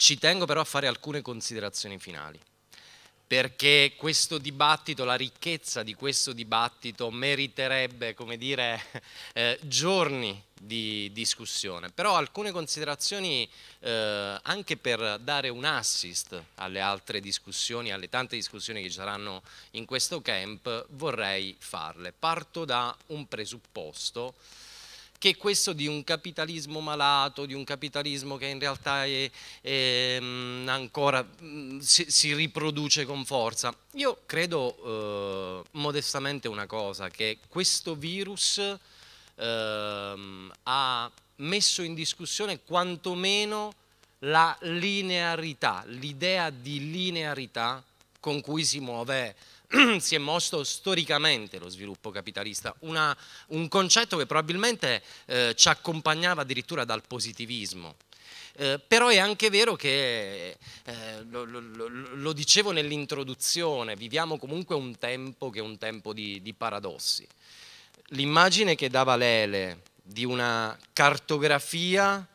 Ci tengo però a fare alcune considerazioni finali, perché questo dibattito, la ricchezza di questo dibattito meriterebbe, come dire, eh, giorni di discussione, però alcune considerazioni eh, anche per dare un assist alle altre discussioni, alle tante discussioni che ci saranno in questo camp, vorrei farle. Parto da un presupposto che è questo di un capitalismo malato, di un capitalismo che in realtà è, è mm, ancora mm, si, si, riproduce con forza. Io credo eh, modestamente una cosa, che questo virus eh, ha messo in discussione quantomeno la linearità, l'idea di linearità con cui si muove si è mosso storicamente lo sviluppo capitalista, una, un concetto che probabilmente eh, ci accompagnava addirittura dal positivismo. Eh, però è anche vero che, eh, lo, lo, lo, dicevo nell'introduzione, viviamo comunque un tempo che è un tempo di, di paradossi. L'immagine che dava Lele di una cartografia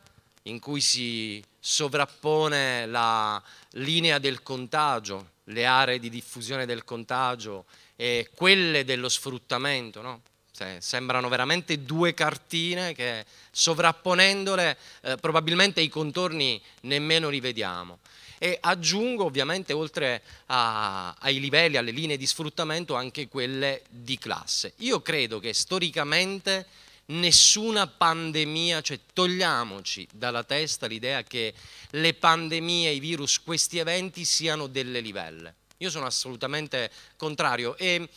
in cui si sovrappone la linea del contagio, le aree di diffusione del contagio e quelle dello sfruttamento, no? cioè, sembrano veramente due cartine che sovrapponendole eh, probabilmente i contorni nemmeno li vediamo. E aggiungo ovviamente oltre a, ai livelli, alle linee di sfruttamento anche quelle di classe. Io credo che storicamente nessuna pandemia, cioè togliamoci dalla testa l'idea che le pandemie, i virus, questi eventi siano delle livelle. Io sono assolutamente contrario e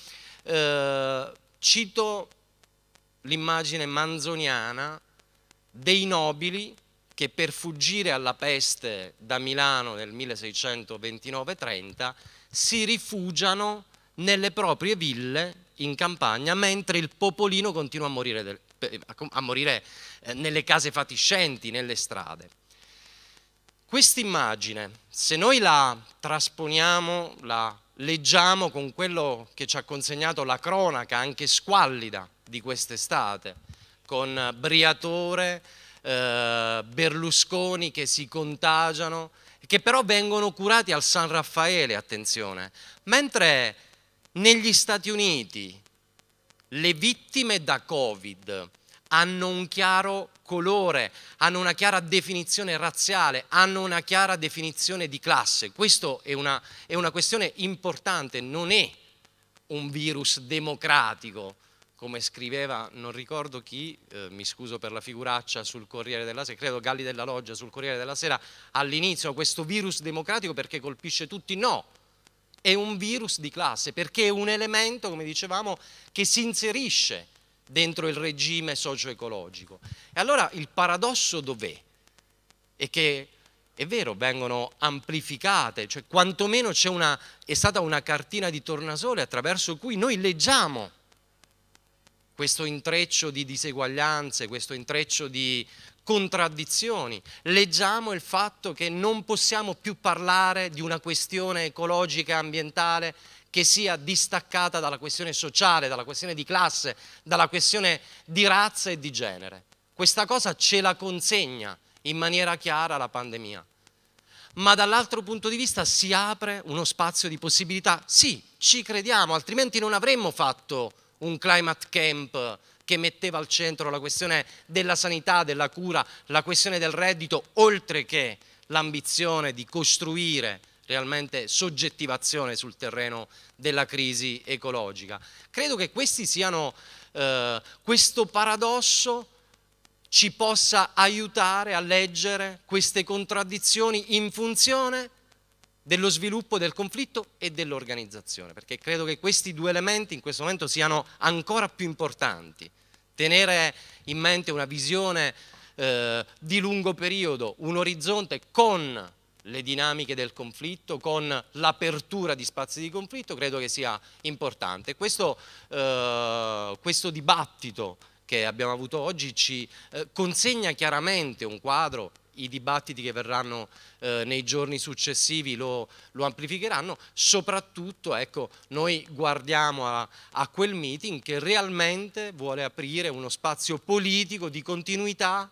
eh, cito l'immagine manzoniana dei nobili che per fuggire alla peste da Milano nel 1629-30 si rifugiano nelle proprie ville in campagna, mentre il popolino continua a morire, del, a morire eh, nelle case fatiscenti, nelle strade. Quest'immagine, se noi la trasponiamo, la leggiamo con quello che ci ha consegnato la cronaca, anche squallida, di quest'estate, con Briatore, eh, Berlusconi che si contagiano, che però vengono curati al San Raffaele, attenzione, mentre negli Stati Uniti le vittime da Covid hanno un chiaro colore, hanno una chiara definizione razziale, hanno una chiara definizione di classe. Questa è una, è una questione importante, non è un virus democratico, come scriveva, non ricordo chi, eh, mi scuso per la figuraccia sul Corriere della Sera, credo Galli della Loggia sul Corriere della Sera, all'inizio questo virus democratico perché colpisce tutti, no, è un virus di classe, perché è un elemento, come dicevamo, che si inserisce dentro il regime socio-ecologico. E allora il paradosso dov'è? È che è vero, vengono amplificate, cioè quantomeno una, è stata una cartina di tornasole attraverso cui noi leggiamo questo intreccio di diseguaglianze, questo intreccio di contraddizioni. Leggiamo il fatto che non possiamo più parlare di una questione ecologica e ambientale che sia distaccata dalla questione sociale, dalla questione di classe, dalla questione di razza e di genere. Questa cosa ce la consegna in maniera chiara la pandemia. Ma dall'altro punto di vista si apre uno spazio di possibilità. Sì, ci crediamo, altrimenti non avremmo fatto un climate camp che metteva al centro la questione della sanità, della cura, la questione del reddito, oltre che l'ambizione di costruire realmente soggettivazione sul terreno della crisi ecologica. Credo che siano, eh, questo paradosso ci possa aiutare a leggere queste contraddizioni in funzione dello sviluppo del conflitto e dell'organizzazione, perché credo che questi due elementi in questo momento siano ancora più importanti tenere in mente una visione eh, di lungo periodo, un orizzonte con le dinamiche del conflitto, con l'apertura di spazi di conflitto, credo che sia importante. Questo, eh, questo dibattito che abbiamo avuto oggi ci eh, consegna chiaramente un quadro i dibattiti che verranno eh, nei giorni successivi lo, lo amplificheranno, soprattutto ecco, noi guardiamo a, a, quel meeting che realmente vuole aprire uno spazio politico di continuità,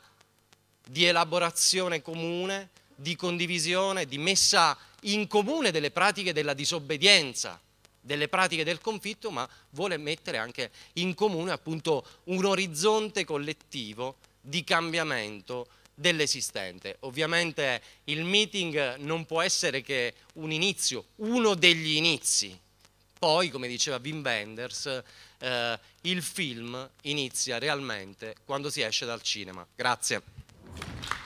di elaborazione comune, di condivisione, di messa in comune delle pratiche della disobbedienza delle pratiche del conflitto, ma vuole mettere anche in comune appunto un orizzonte collettivo di cambiamento dell'esistente. Ovviamente il meeting non può essere che un inizio, uno degli inizi. Poi, come diceva Wim Wenders, eh, il film inizia realmente quando si esce dal cinema. Grazie.